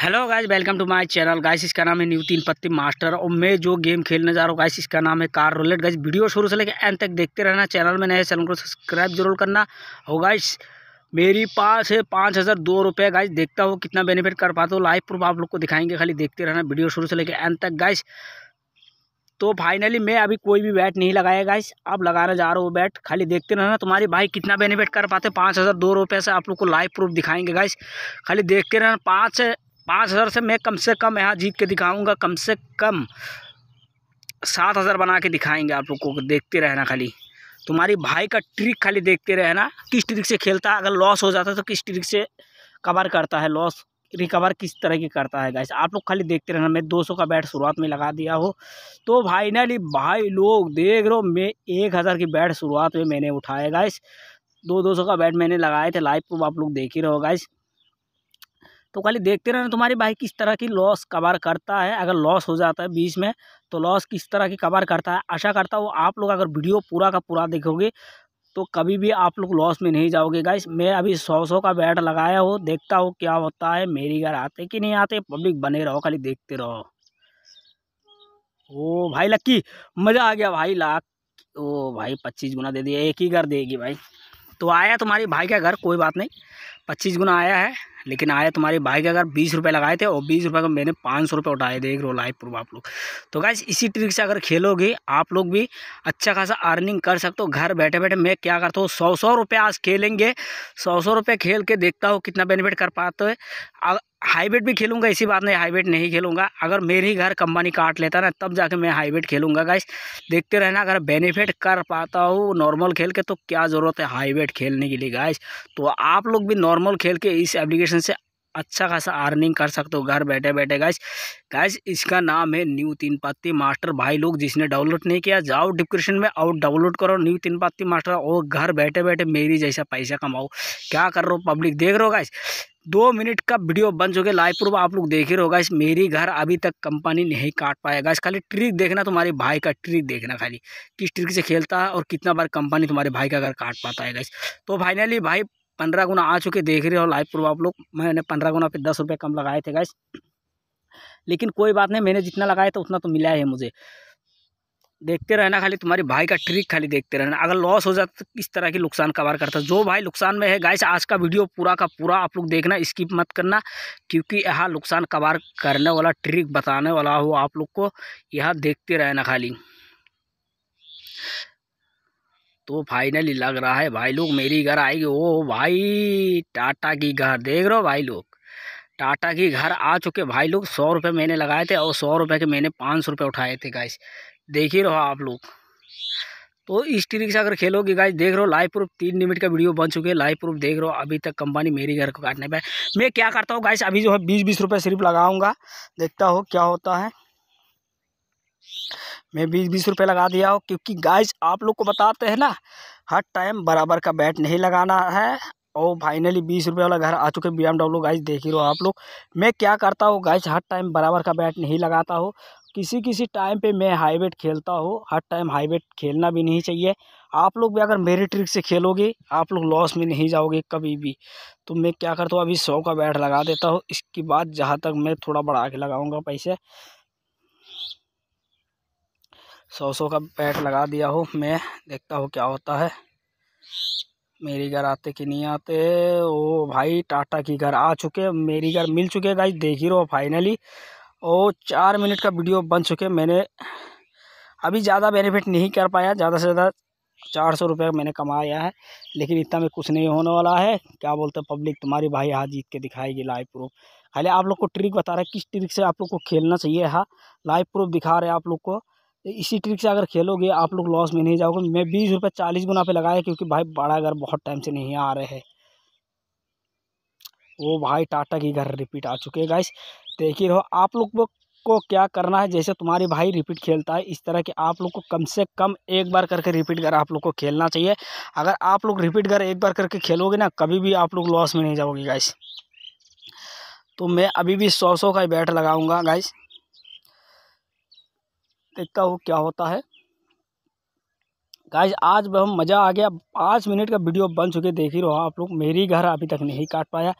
hello guys welcome to my channel guys इसका नाम है न्यू तीन पत्ती मास्टर और मैं जो गेम खेलने जा रहा हूँ गाइस इसका नाम है कार रोलेट गाइस वीडियो शुरू से लेकर एंड तक देखते रहना चैनल में नए चैनल को सब्सक्राइब जरूर करना और गाइस मेरी पास है पाँच हज़ार दो रुपये गाइस देखता हूँ कितना बेनिफिट कर पाता हूँ लाइव प्रूफ आप लोग को दिखाएंगे खाली देखते रहना वीडियो शुरू से लेकर एंड तक गाइस तो फाइनली मैं अभी कोई भी बैट नहीं लगाया गाइस अब लगाने जा रहा हूँ बैट खाली देखते रहना तुम्हारे भाई कितना बेनिफिट कर पाते पाँच हज़ार दो रुपये से आप लोग को लाइव प्रूफ दिखाएंगे गाइस खाली देखते रहना पाँच पाँच हज़ार से मैं कम से कम यहाँ जीत के दिखाऊंगा कम से कम सात हज़ार बना के दिखाएंगे आप लोग को देखते रहना खाली तुम्हारी भाई का ट्रिक खाली देखते रहना किस ट्रिक से खेलता है अगर लॉस हो जाता है तो किस ट्रिक से कवर करता है लॉस रिकवर किस तरह की करता है गाइस आप लोग खाली देखते रहना मैं 200 का बैट शुरुआत में लगा दिया हो तो फाइनली भाई लोग देख रहे हो मैं एक हज़ार की बैट शुरुआत में मैंने उठाया गाइस दो दो सौ का बैट मैंने लगाए थे लाइव प्रूफ आप लोग देख ही रहो गाइस तो खाली देखते रहना तुम्हारी बाइक किस तरह की लॉस कवर करता है अगर लॉस हो जाता है बीच में तो लॉस किस तरह की कवर करता है आशा करता हूँ आप लोग अगर वीडियो पूरा का पूरा देखोगे तो कभी भी आप लोग लॉस में नहीं जाओगे गाइस मैं अभी सौ सौ का बैट लगाया हो देखता हूँ क्या होता है मेरी घर आते कि नहीं आते पब्लिक बने रहो खाली देखते रहो ओ भाई लक्की मज़ा आ गया भाई लाख ओ भाई पच्चीस गुना दे दिया एक ही घर देगी भाई तो आया तुम्हारी भाई का घर कोई बात नहीं पच्चीस गुना आया है लेकिन आया तुम्हारे भाई के अगर बीस रुपये लगाए थे और बीस रुपये का मैंने पाँच सौ रुपये उठाए देख रो लाइव प्रूफ आप लोग तो गाइज इसी ट्रिक से अगर खेलोगे आप लोग भी अच्छा खासा अर्निंग कर सकते हो घर बैठे बैठे मैं क्या करता हूँ सौ सौ रुपये आज खेलेंगे सौ सौ रुपये खेल के देखता हूँ कितना बेनिफिट कर पाते हो हाईब्रिड भी खेलूंगा इसी बात नहीं हाईब्रिड नहीं खेलूंगा अगर मेरे ही घर कंपनी काट लेता ना तब जाके मैं हाईब्रिड खेलूंगा गाइस देखते रहना अगर बेनिफिट कर पाता हूँ नॉर्मल खेल के तो क्या ज़रूरत है हाईब्रिड खेलने के लिए गाइस तो आप लोग भी नॉर्मल खेल के इस एप्लीकेशन एप्लीकेशन से अच्छा खासा अर्निंग कर सकते हो घर बैठे बैठे गाइस गाइस इसका नाम है न्यू तीन पत्ती मास्टर भाई लोग जिसने डाउनलोड नहीं किया जाओ डिस्क्रिप्शन में और डाउनलोड करो न्यू तीन पत्ती मास्टर और घर बैठे बैठे मेरी जैसा पैसा कमाओ क्या कर रहे हो पब्लिक देख रहे हो गाइस दो मिनट का वीडियो बन चुके लाइव प्रूफ आप लोग देख ही रहोगा इस मेरी घर अभी तक कंपनी नहीं काट पाएगा इस खाली ट्रिक देखना तुम्हारे भाई का ट्रिक देखना खाली किस ट्रिक से खेलता है और कितना बार कंपनी तुम्हारे भाई का घर काट पाता है गाइस तो फाइनली भाई पंद्रह गुना आ चुके देख रहे हो लाइव प्रूफ आप लोग मैंने पंद्रह गुना पे दस रुपये कम लगाए थे गाइस लेकिन कोई बात नहीं मैंने जितना लगाया था उतना तो मिला है मुझे देखते रहना खाली तुम्हारे भाई का ट्रिक खाली देखते रहना अगर लॉस हो जाता तो किस तरह की नुकसान कवर करता जो भाई नुकसान में है गाइस आज का वीडियो पूरा का पूरा आप लोग देखना स्किप मत करना क्योंकि यहाँ नुकसान कवर करने वाला ट्रिक बताने वाला हो आप लोग को यह देखते रहना खाली तो फाइनली लग रहा है भाई लोग मेरी घर आएगी ओ भाई टाटा की घर देख रहे हो भाई लोग टाटा की घर आ चुके भाई लोग सौ रुपये मैंने लगाए थे और सौ रुपये के मैंने पाँच सौ रुपये उठाए थे गाइस देख ही रहो आप लोग तो इस तरीके से अगर खेलोगे गाइस देख रहो लाइव प्रूफ तीन मिनट का वीडियो बन चुके हैं लाइव प्रूफ देख रहो अभी तक कंपनी मेरी घर को काटने पाए मैं क्या करता हूँ गाइस अभी जो है बीस बीस रुपये सिर्फ लगाऊँगा देखता हो क्या होता है मैं बीस बीस रुपये लगा दिया हूँ क्योंकि गाइस आप लोग को बताते हैं ना हर टाइम बराबर का बैट नहीं लगाना है और फाइनली बीस रुपये वाला घर आ चुके बी एम डब्ल्यू गाइज देख ही रहो आप लोग मैं क्या करता हूँ गाइस हर टाइम बराबर का बैट नहीं लगाता हूँ किसी किसी टाइम पे मैं हाई बेट खेलता हूँ हर टाइम हाई बेट खेलना भी नहीं चाहिए आप लोग भी अगर मेरी ट्रिक से खेलोगे आप लोग लॉस में नहीं जाओगे कभी भी तो मैं क्या करता हूँ अभी सौ का बैट लगा देता हूँ इसके बाद जहाँ तक मैं थोड़ा बढ़ा के लगाऊँगा पैसे सौ सौ का पैट लगा दिया हो मैं देखता हूँ क्या होता है मेरी घर आते कि नहीं आते ओ भाई टाटा की घर आ चुके मेरी घर मिल चुके गाइस देख ही रहो फाइनली ओ चार मिनट का वीडियो बन चुके मैंने अभी ज़्यादा बेनिफिट नहीं कर पाया ज़्यादा से ज़्यादा चार सौ रुपये मैंने कमाया है लेकिन इतना में कुछ नहीं होने वाला है क्या बोलते हैं पब्लिक तुम्हारी भाई हाथ जीत के दिखाएगी लाइव प्रूफ खाली आप लोग को ट्रिक बता रहा है किस ट्रिक से आप लोग को खेलना चाहिए हाँ लाइव प्रूफ दिखा रहे हैं आप लोग को इसी ट्रिक से अगर खेलोगे आप लोग लॉस में नहीं जाओगे मैं बीस रुपये चालीस गुना पे लगाया क्योंकि भाई बड़ा घर बहुत टाइम से नहीं आ रहे हैं वो भाई टाटा की घर रिपीट आ चुके हैं गाइस देखिए रहो आप लोग को क्या करना है जैसे तुम्हारे भाई रिपीट खेलता है इस तरह के आप लोग को कम से कम एक बार करके रिपीट कर आप लोग को खेलना चाहिए अगर आप लोग रिपीट कर एक बार करके खेलोगे ना कभी भी आप लोग लॉस में नहीं जाओगे गाइस तो मैं अभी भी सौ सौ का ही बैट लगाऊंगा गाइस देखता हूँ क्या होता है गाइज आज बहुत मज़ा आ गया पाँच मिनट का वीडियो बन चुके देख ही रहो आप लोग मेरी घर अभी तक नहीं काट पाया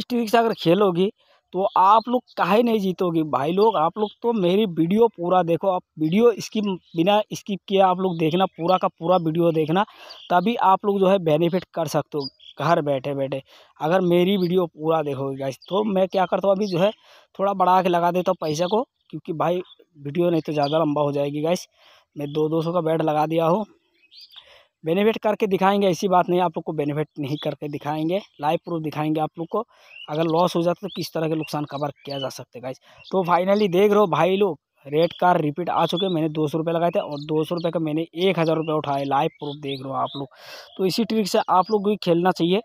इस ट्रिक से अगर खेलोगी तो आप लोग काहे नहीं जीतोगे भाई लोग आप लोग तो मेरी वीडियो पूरा देखो आप वीडियो इसकी बिना स्किप किए आप लोग देखना पूरा का पूरा वीडियो देखना तभी आप लोग जो है बेनिफिट कर सकते हो घर बैठे बैठे अगर मेरी वीडियो पूरा देखोगे गाइज तो मैं क्या करता हूँ अभी जो है थोड़ा बढ़ा के लगा देता हूँ पैसे को क्योंकि भाई वीडियो नहीं तो ज़्यादा लंबा हो जाएगी गैस मैं दो दो सौ का बैट लगा दिया हूँ बेनिफिट करके दिखाएंगे ऐसी बात नहीं आप लोग को बेनिफिट नहीं करके दिखाएंगे लाइव प्रूफ दिखाएंगे आप लोग को अगर लॉस हो जाता तो किस तरह के नुकसान कवर किया जा सकते गाइस तो फाइनली देख रहे हो भाई लोग रेड कार रिपीट आ चुके मैंने दो सौ रुपये लगाए थे और दो सौ रुपये का मैंने एक हज़ार रुपये उठाए लाइव प्रूफ देख रहे हो आप लोग तो इसी ट्रिक से आप लोग भी खेलना चाहिए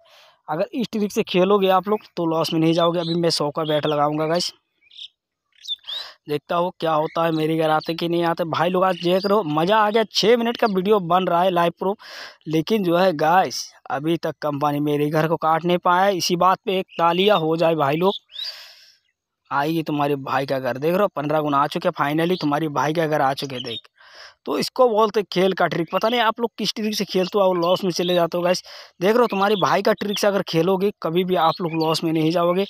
अगर इस ट्रिक से खेलोगे आप लोग तो लॉस में नहीं जाओगे अभी मैं सौ का बैट लगाऊँगा गाइस देखता हूँ क्या होता है मेरे घर आते कि नहीं आते भाई लोग आज देख रहे हो मज़ा आ गया छः मिनट का वीडियो बन रहा है लाइव प्रूफ लेकिन जो है गाइस अभी तक कंपनी मेरे घर को काट नहीं पाया इसी बात पे एक तालिया हो जाए भाई लोग आएगी तुम्हारे भाई का घर देख रहे हो पंद्रह गुना आ चुके फाइनली तुम्हारी भाई का घर आ चुके देख तो इसको बोलते खेल का ट्रिक पता नहीं आप लोग किस ट्रिक से खेलते हो और लॉस में चले जाते हो गैस देख रहे हो तुम्हारी भाई का ट्रिक से अगर खेलोगे कभी भी आप लोग लॉस में नहीं जाओगे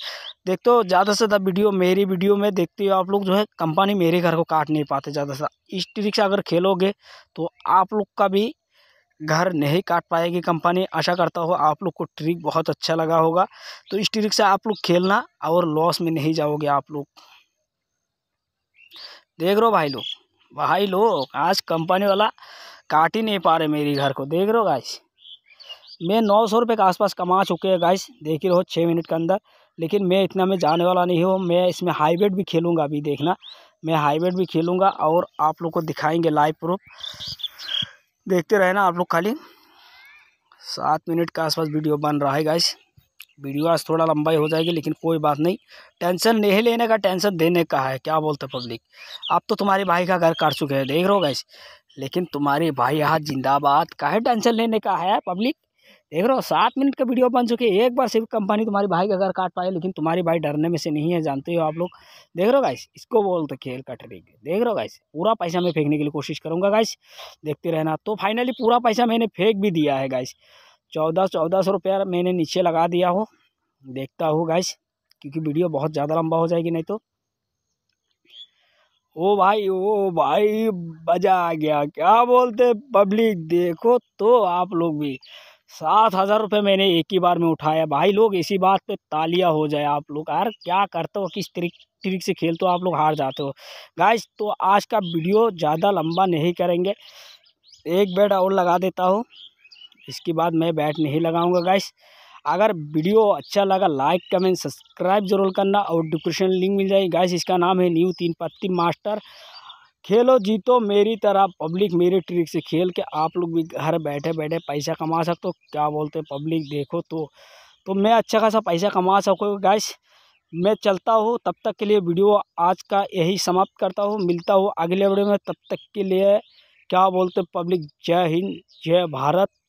देखते हो ज़्यादा से ज़्यादा वीडियो मेरी वीडियो में देखते हो आप लोग जो है कंपनी मेरे घर को काट नहीं पाते ज़्यादा से इस ट्रिक से अगर खेलोगे तो आप लोग का भी घर नहीं काट पाएगी कंपनी आशा करता हूँ आप लोग को ट्रिक बहुत अच्छा लगा होगा तो इस ट्रिक से आप लोग खेलना और लॉस में नहीं जाओगे आप लोग देख रहो भाई लोग भाई लोग आज कंपनी वाला काट ही नहीं पा रहे मेरी घर को देख रहो गाइस मैं नौ सौ रुपये के आसपास कमा चुके हैं गाइस देख ही रहो छः मिनट के अंदर लेकिन मैं इतना में जाने वाला नहीं हूँ मैं इसमें हाईब्रिड भी खेलूँगा अभी देखना मैं हाईब्रिड भी खेलूँगा और आप लोग को दिखाएंगे लाइव प्रूफ देखते रहना आप लोग खाली सात मिनट के आसपास वीडियो बन रहा है गाइस वीडियो आज थोड़ा लंबाई हो जाएगी लेकिन कोई बात नहीं टेंशन नहीं लेने का टेंशन देने का है क्या बोलते पब्लिक आप तो तुम्हारे भाई का घर काट चुके हैं देख रहे हो गाइस लेकिन तुम्हारे भाई यहाँ जिंदाबाद का है टेंशन लेने का है पब्लिक देख रहे हो सात मिनट का वीडियो बन चुके एक बार सिर्फ कंपनी तुम्हारी भाई का घर काट पाए लेकिन तुम्हारी भाई डरने में से नहीं है जानते हो आप लोग देख रहे हो गाइस इसको बोल तो खेल कट रही देख रहे हो गाइस पूरा पैसा मैं फेंकने के लिए कोशिश करूँगा गाइस देखते रहना तो फाइनली पूरा पैसा मैंने फेंक भी दिया है गाइस चौदह चौदह सौ रुपया मैंने नीचे लगा दिया हो देखता हूँ गाइस क्योंकि वीडियो बहुत ज़्यादा लंबा हो जाएगी नहीं तो ओ भाई ओ भाई मजा आ गया क्या बोलते पब्लिक देखो तो आप लोग भी सात हज़ार रुपये मैंने एक ही बार में उठाया भाई लोग इसी बात पे तालियां हो जाए आप लोग यार क्या करते हो किस तरीक ट्रिक से खेल तो आप लोग हार जाते हो गाइस तो आज का वीडियो ज़्यादा लंबा नहीं करेंगे एक बैट और लगा देता हूँ इसके बाद मैं बैट नहीं लगाऊंगा गाइस अगर वीडियो अच्छा लगा लाइक कमेंट सब्सक्राइब जरूर करना और डिस्क्रिप्शन लिंक मिल जाएगी गाइस इसका नाम है न्यू तीन पत्ती मास्टर खेलो जीतो मेरी तरह पब्लिक मेरे ट्रिक से खेल के आप लोग भी घर बैठे बैठे पैसा कमा सकते हो क्या बोलते हैं पब्लिक देखो तो तो मैं अच्छा खासा पैसा कमा सकूँ गैस मैं चलता हूँ तब तक के लिए वीडियो आज का यही समाप्त करता हूँ मिलता हूँ अगले वीडियो में तब तक के लिए क्या बोलते पब्लिक जय हिंद जय भारत